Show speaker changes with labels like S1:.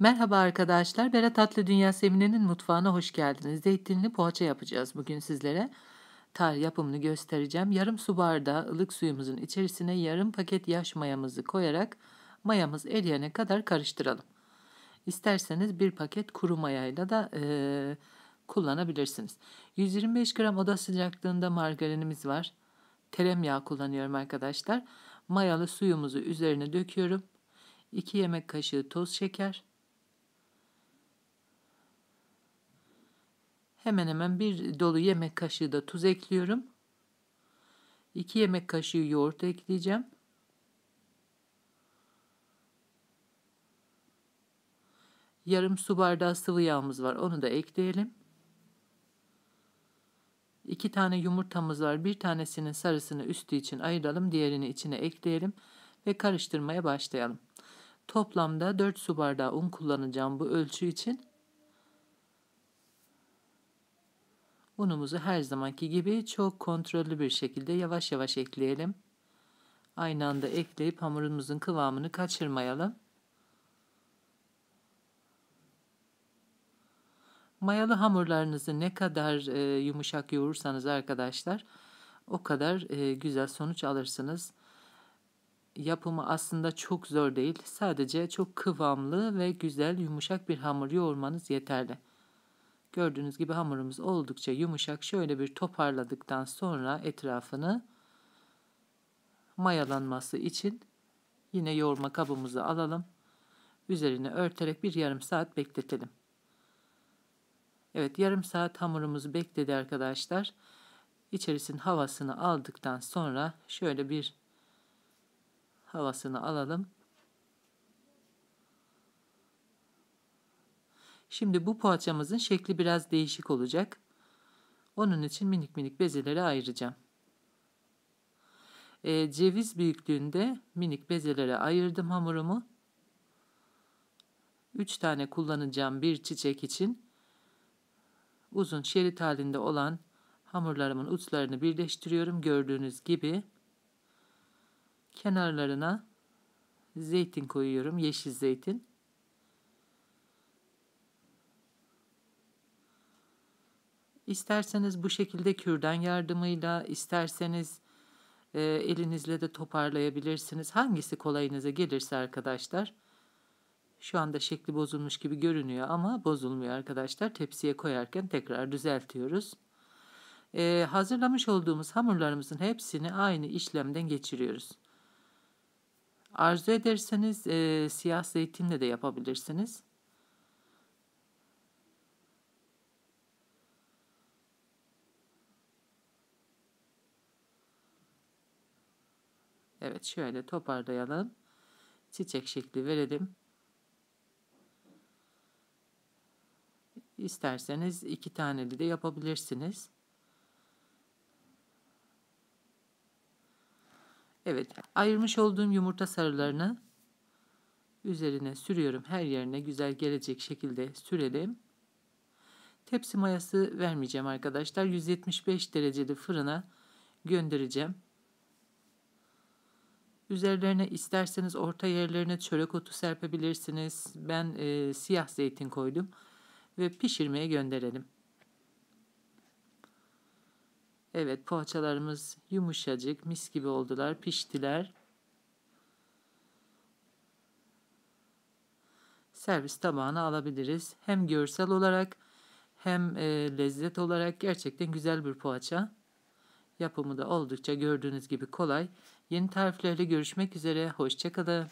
S1: Merhaba arkadaşlar. Berat Tatlı Dünya Semine'nin mutfağına hoş geldiniz. Zeytinli poğaça yapacağız bugün sizlere. Tar yapımını göstereceğim. Yarım su bardağı ılık suyumuzun içerisine yarım paket yaş mayamızı koyarak mayamız eriyene kadar karıştıralım. İsterseniz bir paket kuru mayayla da e, kullanabilirsiniz. 125 gram oda sıcaklığında margarinimiz var. Tereyağı kullanıyorum arkadaşlar. Mayalı suyumuzu üzerine döküyorum. 2 yemek kaşığı toz şeker, Hemen hemen bir dolu yemek kaşığı da tuz ekliyorum. 2 yemek kaşığı yoğurt ekleyeceğim. Yarım su bardağı sıvı yağımız var. Onu da ekleyelim. 2 tane yumurtamız var. Bir tanesinin sarısını üstü için ayıralım. Diğerini içine ekleyelim ve karıştırmaya başlayalım. Toplamda 4 su bardağı un kullanacağım bu ölçü için. Unumuzu her zamanki gibi çok kontrollü bir şekilde yavaş yavaş ekleyelim. Aynı anda ekleyip hamurumuzun kıvamını kaçırmayalım. Mayalı hamurlarınızı ne kadar e, yumuşak yoğursanız arkadaşlar o kadar e, güzel sonuç alırsınız. Yapımı aslında çok zor değil. Sadece çok kıvamlı ve güzel yumuşak bir hamur yoğurmanız yeterli. Gördüğünüz gibi hamurumuz oldukça yumuşak. Şöyle bir toparladıktan sonra etrafını mayalanması için yine yoğurma kabımızı alalım. Üzerine örterek bir yarım saat bekletelim. Evet yarım saat hamurumuz bekledi arkadaşlar. İçerisinin havasını aldıktan sonra şöyle bir havasını alalım. Şimdi bu poğaçamızın şekli biraz değişik olacak. Onun için minik minik bezelere ayıracağım. E, ceviz büyüklüğünde minik bezelere ayırdım hamurumu. 3 tane kullanacağım bir çiçek için. Uzun şerit halinde olan hamurlarımın uçlarını birleştiriyorum gördüğünüz gibi. Kenarlarına zeytin koyuyorum, yeşil zeytin. İsterseniz bu şekilde kürdan yardımıyla, isterseniz e, elinizle de toparlayabilirsiniz. Hangisi kolayınıza gelirse arkadaşlar. Şu anda şekli bozulmuş gibi görünüyor ama bozulmuyor arkadaşlar. Tepsiye koyarken tekrar düzeltiyoruz. Ee, hazırlamış olduğumuz hamurlarımızın hepsini aynı işlemden geçiriyoruz. Arzu ederseniz e, siyah zeytinle de yapabilirsiniz. Evet şöyle toparlayalım. Çiçek şekli verelim. İsterseniz iki taneli de yapabilirsiniz. Evet ayırmış olduğum yumurta sarılarını üzerine sürüyorum. Her yerine güzel gelecek şekilde sürelim. Tepsi mayası vermeyeceğim arkadaşlar. 175 dereceli fırına göndereceğim. Üzerlerine isterseniz orta yerlerine çörek otu serpebilirsiniz. Ben e, siyah zeytin koydum ve pişirmeye gönderelim. Evet poğaçalarımız yumuşacık mis gibi oldular piştiler. Servis tabağına alabiliriz. Hem görsel olarak hem e, lezzet olarak gerçekten güzel bir poğaça. Yapımı da oldukça gördüğünüz gibi kolay Yeni tariflerle görüşmek üzere. Hoşçakalın.